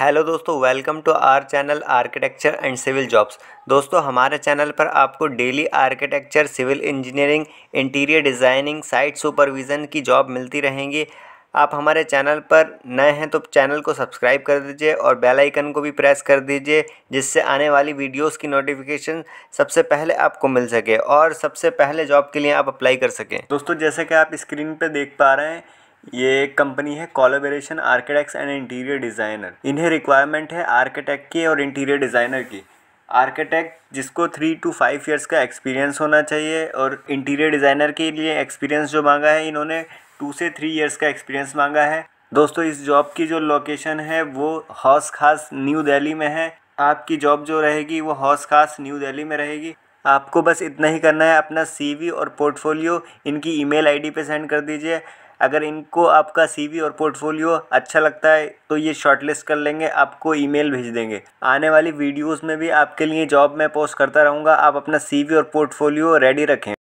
hello दोस्तों welcome to our channel architecture and civil jobs दोस्तों हमारे चैनल पर आपको daily architecture civil engineering interior designing site supervision की जॉब मिलती रहेंगी आप हमारे चैनल पर नए हैं तो चैनल को सब्सक्राइब कर दीजिए और बेल आइकन को भी प्रेस कर दीजिए जिससे आने वाली वीडियोस की नोटिफिकेशन सबसे पहले आपको मिल सके और सबसे पहले जॉब के लिए आप अप्लाई कर सकें दोस्तों जैसे कि आप स्क्रीन पर देख पा रहे हैं ये एक कंपनी है collaboration architects and interior designer इन्हें रिक्वायरमेंट है आर्किटेक्ट की और इंटीरियर डिज़ाइनर की आर्किटेक्ट जिसको थ्री टू फाइव इयर्स का एक्सपीरियंस होना चाहिए और इंटीरियर डिज़ाइनर के लिए एक्सपीरियंस जो मांगा है इन्होंने टू से थ्री इयर्स का एक्सपीरियंस मांगा है दोस्तों इस जॉब की जो लोकेशन है वो हौस खास न्यू दिल्ली में है आपकी जॉब जो रहेगी वो हौस खास न्यू दिल्ली में रहेगी आपको बस इतना ही करना है अपना सीवी और पोर्टफोलियो इनकी ईमेल आईडी पे सेंड कर दीजिए अगर इनको आपका सीवी और पोर्टफोलियो अच्छा लगता है तो ये शॉर्टलिस्ट कर लेंगे आपको ईमेल भेज देंगे आने वाली वीडियोस में भी आपके लिए जॉब मैं पोस्ट करता रहूँगा आप अपना सीवी और पोर्टफोलियो रेडी रखें